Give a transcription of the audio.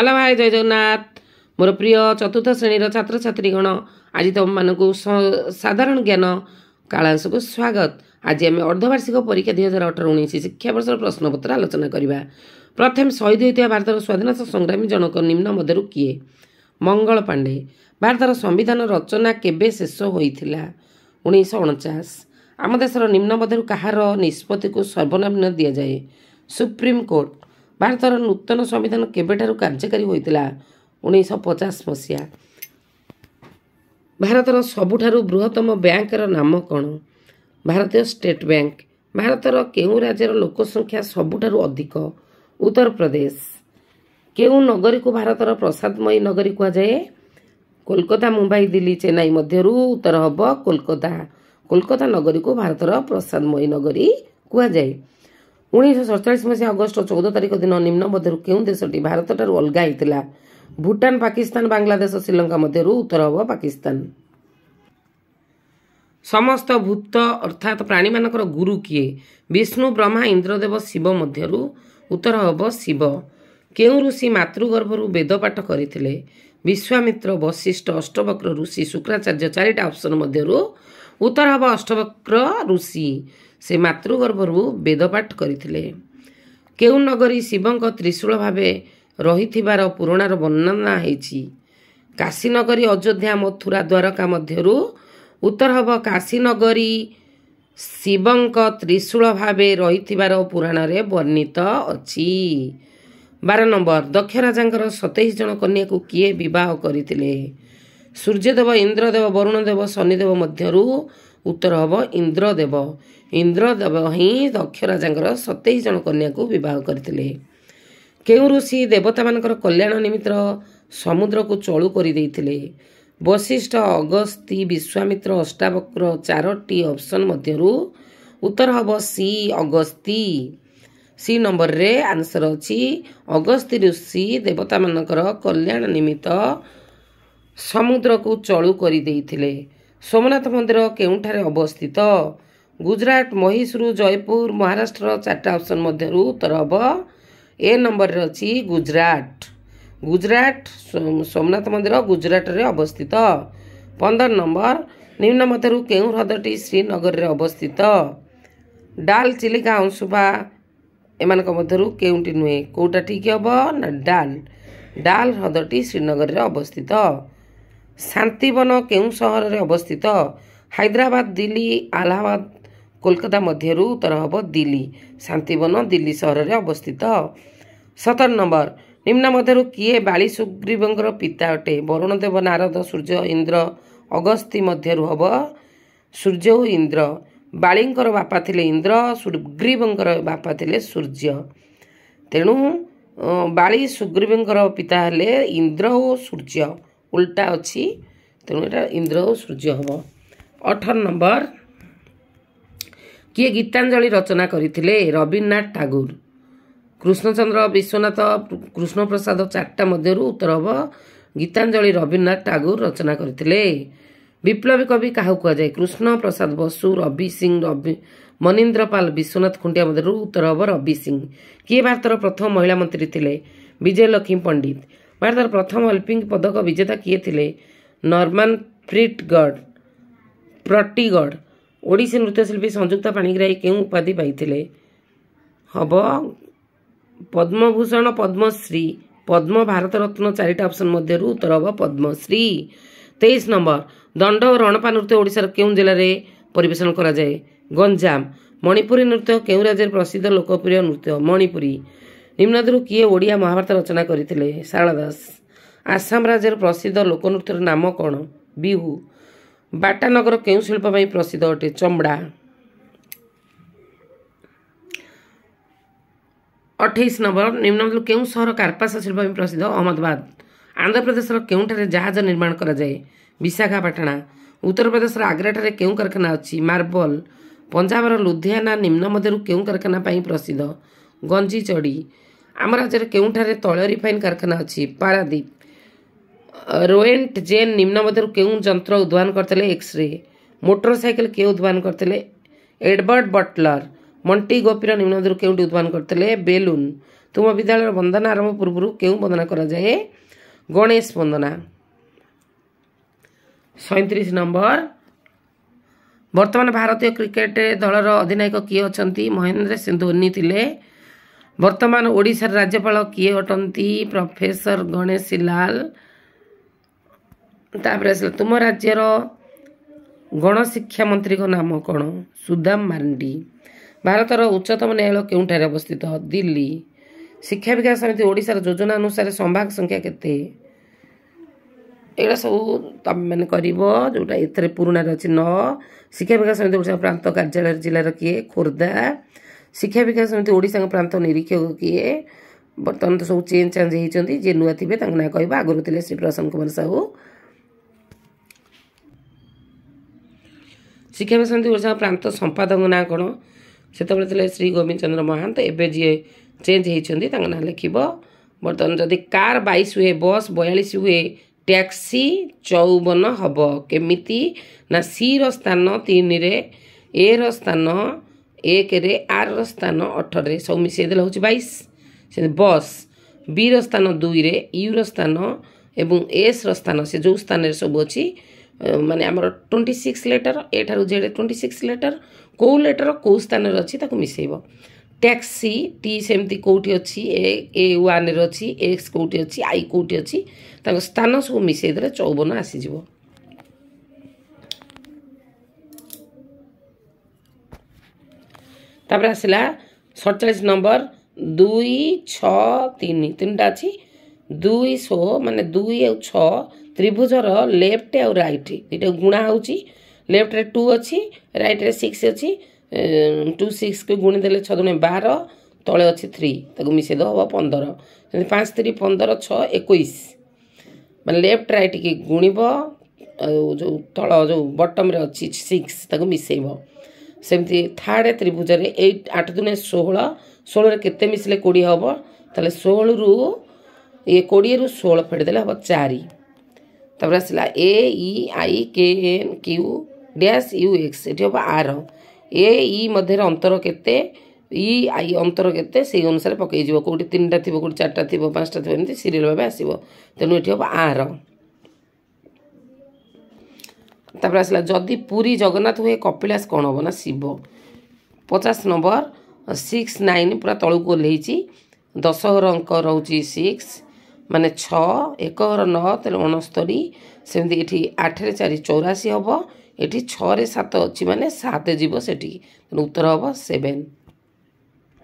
hello ଭାଇ ଜୟ ଜଗନ୍ନାଥ ମୋର ପ୍ରିୟ ଚତୁର୍ଥ ଶ୍ରେଣୀର ଛାତ୍ରଛାତ୍ରୀଗଣ ଆଜି ତୁମମାନଙ୍କୁ ସାଧାରଣ ଜ୍ଞାନ କାଳାଂଶକୁ ସ୍ୱାଗତ ଆଜି ଆମେ ଅର୍ଦ୍ଧବାର୍ଷିକ ପରୀକ୍ଷା ଦୁଇ ହଜାର ଅଠର ଉଣେଇଶ ଶିକ୍ଷାବର୍ଷର ପ୍ରଶ୍ନପତ୍ର ଆଲୋଚନା କରିବା ପ୍ରଥମେ ଶହୀଦ ହୋଇଥିବା ଭାରତର ସ୍ୱାଧୀନତା ସଂଗ୍ରାମୀ ଜଣଙ୍କ ନିମ୍ନ ମଧ୍ୟରୁ କିଏ ମଙ୍ଗଳ ପାଣ୍ଡେ ଭାରତର ସମ୍ବିଧାନ ରଚନା କେବେ ଶେଷ ହୋଇଥିଲା ଉଣେଇଶହ ଅଣଚାଶ ଆମ ଦେଶର ନିମ୍ନ ମଧ୍ୟରୁ କାହାର ନିଷ୍ପତ୍ତିକୁ ସର୍ବନିମ୍ନ ଦିଆଯାଏ ସୁପ୍ରିମକୋର୍ଟ ଭାରତର ନୂତନ ସମ୍ବିଧାନ କେବେଠାରୁ କାର୍ଯ୍ୟକାରୀ ହୋଇଥିଲା ଉଣେଇଶହ ପଚାଶ ମସିହା ଭାରତର ସବୁଠାରୁ ବୃହତ୍ତମ ବ୍ୟାଙ୍କର ନାମ କ'ଣ ଭାରତୀୟ ଷ୍ଟେଟ୍ ବ୍ୟାଙ୍କ ଭାରତର କେଉଁ ରାଜ୍ୟର ଲୋକ ସଂଖ୍ୟା ସବୁଠାରୁ ଅଧିକ ଉତ୍ତରପ୍ରଦେଶ କେଉଁ ନଗରୀକୁ ଭାରତର ପ୍ରସାଦମୟୀ ନଗରୀ କୁହାଯାଏ କୋଲକାତା ମୁମ୍ବାଇ ଦିଲ୍ଲୀ ଚେନ୍ନାଇ ମଧ୍ୟରୁ ଉତ୍ତର ହେବ କୋଲକାତା କୋଲକାତା ନଗରୀକୁ ଭାରତର ପ୍ରସାଦମୟୀ ନଗରୀ କୁହାଯାଏ ଉଣେଇଶହ ସତଚାଳିଶ ମସିହା ଅଗଷ୍ଟ ଚଉଦ ତାରିଖ ଦିନ ନିମ୍ନ ମଧ୍ୟରୁ କେଉଁ ଦେଶଟି ଭାରତଠାରୁ ଅଲଗା ହୋଇଥିଲା ଭୁଟାନ ପାକିସ୍ତାନ ବାଂଲାଦେଶ ଶ୍ରୀଲଙ୍କା ମଧ୍ୟରୁ ଉତ୍ତର ହେବ ପାକିସ୍ତାନ ସମସ୍ତ ଭୂତ ଅର୍ଥାତ୍ ପ୍ରାଣୀମାନଙ୍କର ଗୁରୁ କିଏ ବିଷ୍ଣୁ ବ୍ରହ୍ମା ଇନ୍ଦ୍ରଦେବ ଶିବ ମଧ୍ୟରୁ ଉତ୍ତର ହେବ ଶିବ କେଉଁ ଋଷି ମାତୃଗର୍ଭରୁ ବେଦପାଠ କରିଥିଲେ ବିଶ୍ୱାମିତ୍ର ବଶିଷ୍ଠ ଅଷ୍ଟବକ୍ର ଋଷି ଶୁକ୍ରାଚାର୍ଯ୍ୟ ଚାରିଟା ଅପସନ୍ ମଧ୍ୟରୁ ଉତ୍ତର ହେବ ଅଷ୍ଟବକ୍ର ଋଷି ସେ ମାତୃଗର୍ଭରୁ ବେଦପାଠ କରିଥିଲେ କେଉଁ ନଗରୀ ଶିବଙ୍କ ତ୍ରିଶୂଳ ଭାବେ ରହିଥିବାର ପୁରୁଣାର ବର୍ଣ୍ଣନା ହେଇଛି କାଶୀନଗରୀ ଅଯୋଧ୍ୟା ମଥୁରା ଦ୍ୱାରକା ମଧ୍ୟରୁ ଉତ୍ତର ହେବ କାଶୀନଗରୀ ଶିବଙ୍କ ତ୍ରିଶୂଳ ଭାବେ ରହିଥିବାର ପୁରାଣରେ ବର୍ଣ୍ଣିତ ଅଛି ବାର ନମ୍ବର ଦକ୍ଷ ରାଜାଙ୍କର ସତେଇଶ ଜଣ କନ୍ୟାକୁ କିଏ ବିବାହ କରିଥିଲେ ସୂର୍ଯ୍ୟଦେବ ଇନ୍ଦ୍ରଦେବ ବରୁଣଦେବ ଶନିଦେବ ମଧ୍ୟରୁ ଉତ୍ତର ହେବ ଇନ୍ଦ୍ରଦେବ ଇନ୍ଦ୍ରଦେବ ହିଁ ଦକ୍ଷ ରାଜାଙ୍କର ସତେଇଶ ଜଣ କନ୍ୟାକୁ ବିବାହ କରିଥିଲେ କେଉଁ ଋଷି ଦେବତାମାନଙ୍କର କଲ୍ୟାଣ ନିମିତ୍ତ ସମୁଦ୍ରକୁ ଚଳୁ କରିଦେଇଥିଲେ ବଶିଷ୍ଠ ଅଗସ୍ତି ବିଶ୍ୱାମିତ୍ର ଅଷ୍ଟାବକ୍ର ଚାରୋଟି ଅପସନ୍ ମଧ୍ୟରୁ ଉତ୍ତର ହେବ ସି ଅଗସ୍ତି ସି ନମ୍ବରରେ ଆନ୍ସର ଅଛି ଅଗସ୍ତି ଋଷି ଦେବତାମାନଙ୍କର କଲ୍ୟାଣ ନିମିତ୍ତ ସମୁଦ୍ରକୁ ଚଳୁ କରିଦେଇଥିଲେ ସୋମନାଥ ମନ୍ଦିର କେଉଁଠାରେ ଅବସ୍ଥିତ ଗୁଜୁରାଟ ମହୀଶୂର ଜୟପୁର ମହାରାଷ୍ଟ୍ରର ଚାରିଟା ଅପସନ୍ ମଧ୍ୟରୁ ଉତ୍ତର ହେବ ଏ ନମ୍ବରରେ ଅଛି ଗୁଜୁରାଟ ଗୁଜୁରାଟ ସୋମନାଥ ମନ୍ଦିର ଗୁଜୁରାଟରେ ଅବସ୍ଥିତ ପନ୍ଦର ନମ୍ବର ନିମ୍ନ ମଧ୍ୟରୁ କେଉଁ ହ୍ରଦଟି ଶ୍ରୀନଗରରେ ଅବସ୍ଥିତ ଡାଲ ଚିଲିକା ଅଂଶୁପା ଏମାନଙ୍କ ମଧ୍ୟରୁ କେଉଁଟି ନୁହେଁ କେଉଁଟା ଠିକ୍ ହେବ ନା ଡାଲ ଡାଲ ହ୍ରଦଟି ଶ୍ରୀନଗରରେ ଅବସ୍ଥିତ ଶାନ୍ତିବନ କେଉଁ ସହରରେ ଅବସ୍ଥିତ ହାଇଦ୍ରାବାଦ ଦିଲ୍ଲୀ ଆହ୍ଲାବାଦ କୋଲକାତା ମଧ୍ୟରୁ ଉତ୍ତର ହେବ ଦିଲ୍ଲୀ ଶାନ୍ତିବନ ଦିଲ୍ଲୀ ସହରରେ ଅବସ୍ଥିତ ସତର ନମ୍ବର ନିମ୍ନ ମଧ୍ୟରୁ କିଏ ବାଳି ସୁଗ୍ରୀବଙ୍କର ପିତା ଅଟେ ବରୁଣଦେବ ନାରଦ ସୂର୍ଯ୍ୟ ଇନ୍ଦ୍ର ଅଗସ୍ତି ମଧ୍ୟରୁ ହେବ ସୂର୍ଯ୍ୟ ଓ ଇନ୍ଦ୍ର ବାଳିଙ୍କର ବାପା ଥିଲେ ଇନ୍ଦ୍ର ସୁଗ୍ରୀବଙ୍କର ବାପା ଥିଲେ ସୂର୍ଯ୍ୟ ତେଣୁ ବାଳି ସୁଗ୍ରୀବଙ୍କର ପିତା ହେଲେ ଇନ୍ଦ୍ର ଓ ସୂର୍ଯ୍ୟ ଓଲଟା ଅଛି ତେଣୁ ଏଇଟା ଇନ୍ଦ୍ର ଓ ସୂର୍ଯ୍ୟ ହେବ ଅଠର ନମ୍ବର କିଏ ଗୀତାଞ୍ଜଳି ରଚନା କରିଥିଲେ ରବୀନ୍ଦ୍ରନାଥ ଠାକୁର କୃଷ୍ଣଚନ୍ଦ୍ର ବିଶ୍ୱନାଥ କୃଷ୍ଣପ୍ରସାଦ ଚାରିଟା ମଧ୍ୟରୁ ଉତ୍ତର ହେବ ଗୀତାଞ୍ଜଳି ରବୀନ୍ଦ୍ରନାଥ ଠାକୁର ରଚନା କରିଥିଲେ ବିପ୍ଳବୀ କବି କାହାକୁ କୁହାଯାଏ କୃଷ୍ଣପ୍ରସାଦ ବସୁ ରବି ସିଂ ରବି ମନୀନ୍ଦ୍ର ପାଲ ବିଶ୍ୱନାଥ ଖୁଣ୍ଟିଆ ମଧ୍ୟରୁ ଉତ୍ତର ହେବ ରବି ସିଂ କିଏ ଭାରତର ପ୍ରଥମ ମହିଳା ମନ୍ତ୍ରୀ ଥିଲେ ବିଜୟ ଲକ୍ଷ୍ମୀ ପଣ୍ଡିତ ଭାରତର ପ୍ରଥମ ଅଲିମ୍ପିକ୍ ପଦକ ବିଜେତା କିଏ ଥିଲେ ନର୍ମାନ୍ ପ୍ରିଟଗଡ଼ ପ୍ରଟିଗଡ଼ ଓଡ଼ିଶୀ ନୃତ୍ୟଶିଳ୍ପୀ ସଂଯୁକ୍ତା ପାଣିଗ୍ରାହୀ କେଉଁ ଉପାଧି ପାଇଥିଲେ ହେବ ପଦ୍ମଭୂଷଣ ପଦ୍ମଶ୍ରୀ ପଦ୍ମ ଭାରତରତ୍ନ ଚାରିଟା ଅପସନ୍ ମଧ୍ୟରୁ ଉତ୍ତର ହେବ ପଦ୍ମଶ୍ରୀ ତେଇଶ ନମ୍ବର ଦଣ୍ଡ ଓ ରଣପା ନୃତ୍ୟ ଓଡ଼ିଶାର କେଉଁ ଜିଲ୍ଲାରେ ପରିବେଷଣ କରାଯାଏ ଗଞ୍ଜାମ ମଣିପୁରୀ ନୃତ୍ୟ କେଉଁ ରାଜ୍ୟରେ ପ୍ରସିଦ୍ଧ ଲୋକପ୍ରିୟ ନୃତ୍ୟ ମଣିପୁରୀ ନିମ୍ନାଦରୁ କିଏ ଓଡ଼ିଆ ମହାଭାରତ ରଚନା କରିଥିଲେ ଶାରଳା ଦାସ ଆସାମ ରାଜ୍ୟର ପ୍ରସିଦ୍ଧ ଲୋକନୃତ୍ୟର ନାମ କ'ଣ ବିହୁ ବାଟାନଗର କେଉଁ ଶିଳ୍ପ ପାଇଁ ପ୍ରସିଦ୍ଧ ଅଟେ ଚମଡ଼ା ଅଠେଇଶ ନମ୍ବର ନିମ୍ନାଦରୁ କେଉଁ ସହର କାର୍ପାସ ଶିଳ୍ପ ପାଇଁ ପ୍ରସିଦ୍ଧ ଅହମ୍ମଦାବାଦ ଆନ୍ଧ୍ରପ୍ରଦେଶର କେଉଁଠାରେ ଜାହାଜ ନିର୍ମାଣ କରାଯାଏ ବିଶାଖାପାଟଣା ଉତ୍ତରପ୍ରଦେଶର ଆଗ୍ରାଠାରେ କେଉଁ କାରଖାନା ଅଛି ମାର୍ବଲ ପଞ୍ଜାବର ଲୁଧିଆନା ନିମ୍ନ ମଧ୍ୟରୁ କେଉଁ କାରଖାନା ପାଇଁ ପ୍ରସିଦ୍ଧ ଗଞ୍ଜିଚଡ଼ି ଆମ ରାଜ୍ୟରେ କେଉଁଠାରେ ତୈଳ ରିଫାଇନ୍ କାରଖାନା ଅଛି ପାରାଦ୍ୱୀପ ରୋଏଣ୍ଟ ଜେନ୍ ନିମ୍ନ ମଧ୍ୟରୁ କେଉଁ ଯନ୍ତ୍ର ଉଦ୍ଭାବନ କରିଥିଲେ ଏକ୍ସରେ ମୋଟରସାଇକେଲ କିଏ ଉଦ୍ଭାବନ କରିଥିଲେ ଏଡ଼ବର୍ଡ଼ ବଟଲର ମଣ୍ଟି ଗୋପୀର ନିମ୍ନ ମଧ୍ୟରୁ କେଉଁଠି ଉଦ୍ଭାବନ କରିଥିଲେ ବେଲୁନ୍ ତୁମ ବିଦ୍ୟାଳୟର ବନ୍ଦନା ଆରମ୍ଭ ପୂର୍ବରୁ କେଉଁ ବନ୍ଦନା କରାଯାଏ ଗଣେଶ ବନ୍ଦନା ସଇଁତିରିଶ ନମ୍ବର ବର୍ତ୍ତମାନ ଭାରତୀୟ କ୍ରିକେଟ୍ ଦଳର ଅଧିନାୟକ କିଏ ଅଛନ୍ତି ମହେନ୍ଦ୍ର ସିଂ ଧୋନି ଥିଲେ ବର୍ତ୍ତମାନ ଓଡ଼ିଶାର ରାଜ୍ୟପାଳ କିଏ ଅଟନ୍ତି ପ୍ରଫେସର ଗଣେଶୀ ଲାଲ ତାପରେ ଆସିଲା ତୁମ ରାଜ୍ୟର ଗଣଶିକ୍ଷା ମନ୍ତ୍ରୀଙ୍କ ନାମ କ'ଣ ସୁଦାମ ମାର୍ଣ୍ଡି ଭାରତର ଉଚ୍ଚତମ ନ୍ୟାୟାଳୟ କେଉଁଠାରେ ଅବସ୍ଥିତ ଦିଲ୍ଲୀ ଶିକ୍ଷା ବିକାଶ ସମିତି ଓଡ଼ିଶାର ଯୋଜନା ଅନୁସାରେ ସମ୍ଭାଗ ସଂଖ୍ୟା କେତେ ଏଗୁଡ଼ା ସବୁ ତୁମେମାନେ କରିବ ଯେଉଁଟା ଏଥିରେ ପୁରୁଣାରେ ଅଛି ନଅ ଶିକ୍ଷା ବିକାଶ ସମିତି ଓଡ଼ିଶା ପ୍ରାନ୍ତ କାର୍ଯ୍ୟାଳୟ ଜିଲ୍ଲାର କିଏ ଖୋର୍ଦ୍ଧା ଶିକ୍ଷା ବିକାଶ ସମିତି ଓଡ଼ିଶାଙ୍କ ପ୍ରାନ୍ତ ନିରୀକ୍ଷକ କିଏ ବର୍ତ୍ତମାନ ତ ସବୁ ଚେଞ୍ଜ ଚାଞ୍ଜ ହେଇଛନ୍ତି ଯିଏ ନୂଆ ଥିବେ ତାଙ୍କ ନାଁ କହିବା ଆଗରୁ ଥିଲେ ଶ୍ରୀ ପ୍ରଶାନ୍ତ କୁମାର ସାହୁ ଶିକ୍ଷା ବିକାଶ ସମିତି ଓଡ଼ିଶାଙ୍କ ପ୍ରାନ୍ତ ସମ୍ପାଦକଙ୍କ ନାଁ କ'ଣ ସେତେବେଳେ ଥିଲେ ଶ୍ରୀ ଗୋବିନ୍ଦ ଚନ୍ଦ୍ର ମହାନ୍ତ ଏବେ ଯିଏ ଚେଞ୍ଜ ହେଇଛନ୍ତି ତାଙ୍କ ନାଁ ଲେଖିବ ବର୍ତ୍ତମାନ ଯଦି କାର୍ ବାଇଶ ହୁଏ ବସ୍ ବୟାଳିଶ ହୁଏ ଟ୍ୟାକ୍ସି ଚଉବନ ହେବ କେମିତି ନା ସିର ସ୍ଥାନ ତିନିରେ ଏର ସ୍ଥାନ ଏକରେ ଆର୍ର ସ୍ଥାନ ଅଠରରେ ସବୁ ମିଶାଇ ଦେଲେ ହେଉଛି ବାଇଶ ସେମିତି ବସ୍ ବିର ସ୍ଥାନ ଦୁଇରେ ୟୁର ସ୍ଥାନ ଏବଂ ଏସ୍ର ସ୍ଥାନ ସେ ଯେଉଁ ସ୍ଥାନରେ ସବୁ ଅଛି ମାନେ ଆମର ଟ୍ୱେଣ୍ଟି ସିକ୍ସ ଲେଟର ଏଠାରୁ ଜେଡ଼୍ ଟ୍ୱେଣ୍ଟି ସିକ୍ସ ଲେଟର କେଉଁ ଲେଟର କେଉଁ ସ୍ଥାନରେ ଅଛି ତାକୁ ମିଶାଇବ ଟ୍ୟାକ୍ସି ଟି ସେମିତି କେଉଁଠି ଅଛି ଏ ଏ ୱାନ୍ରେ ଅଛି ଏକ୍ସ କେଉଁଠି ଅଛି ଆଇ କେଉଁଠି ଅଛି ତାଙ୍କ ସ୍ଥାନ ସବୁ ମିଶାଇ ଦେଲେ ଚଉବନ ଆସିଯିବ ତାପରେ ଆସିଲା ସଡ଼ଚାଳିଶ ନମ୍ବର ଦୁଇ ଛଅ ତିନି ତିନିଟା ଅଛି ଦୁଇ ଶୋ ମାନେ ଦୁଇ ଆଉ ଛଅ ତ୍ରିଭୁଜର ଲେଫ୍ଟ ଆଉ ରାଇଟ୍ ଦୁଇଟା ଗୁଣା ହେଉଛି ଲେଫ୍ଟରେ ଟୁ ଅଛି ରାଇଟ୍ରେ ସିକ୍ସ ଅଛି ଟୁ ସିକ୍ସକୁ ଗୁଣି ଦେଲେ ଛଅ ଦୁଣେ ବାର ତଳେ ଅଛି ଥ୍ରୀ ତାକୁ ମିଶାଇ ଦେବ ହେବ ପନ୍ଦର ସେମିତି ପାଞ୍ଚ ତିନି ପନ୍ଦର ଛଅ ଏକୋଇଶ ମାନେ ଲେଫ୍ଟ ରାଇଟ୍କି ଗୁଣିବ ଆଉ ଯେଉଁ ତଳ ଯେଉଁ ବଟମ୍ରେ ଅଛି ସିକ୍ସ ତାକୁ ମିଶାଇବ ସେମିତି ଥାର୍ଡ଼ ତ୍ରିଭୁଜରେ ଏଇଟ୍ ଆଠ ଦୁନେ ଷୋହଳ ଷୋହଳରେ କେତେ ମିଶିଲେ କୋଡ଼ିଏ ହେବ ତାହେଲେ ଷୋହଳରୁ ଇଏ କୋଡ଼ିଏରୁ ଷୋହଳ ଫେଡ଼ିଦେଲେ ହେବ ଚାରି ତାପରେ ଆସିଲା A E I K N Q dash U X ଏଠି ହେବ ଆର ଏ ଇ ମଧ୍ୟରେ ଅନ୍ତର କେତେ ଇ ଆଇ ଅନ୍ତର କେତେ ସେଇ ଅନୁସାରେ ପକେଇଯିବ କେଉଁଠି ତିନିଟା ଥିବ କେଉଁଠି ଚାରିଟା ଥିବ ପାଞ୍ଚଟା ଥିବ ଏମିତି ସିରିଏଲ୍ ଭାବେ ଆସିବ ତେଣୁ ଏଠି ହେବ ଆର ତାପରେ ଆସିଲା ଯଦି ପୁରୀ ଜଗନ୍ନାଥ ହୁଏ କପିଳାସ କ'ଣ ହେବ ନା ଶିବ ପଚାଶ ନମ୍ବର ସିକ୍ସ ନାଇନ୍ ପୁରା ତଳକୁ ଓହ୍ଲେଇଛି ଦଶହର ଅଙ୍କ ରହୁଛି ସିକ୍ସ ମାନେ ଛଅ ଏକହର ନଅ ତେଣୁ ଅଣସ୍ତରୀ ସେମିତି ଏଠି ଆଠରେ ଚାରି ଚଉରାଶୀ ହେବ ଏଠି ଛଅରେ ସାତ ଅଛି ମାନେ ସାତ ଯିବ ସେଠିକି ତେଣୁ ଉତ୍ତର ହେବ ସେଭେନ୍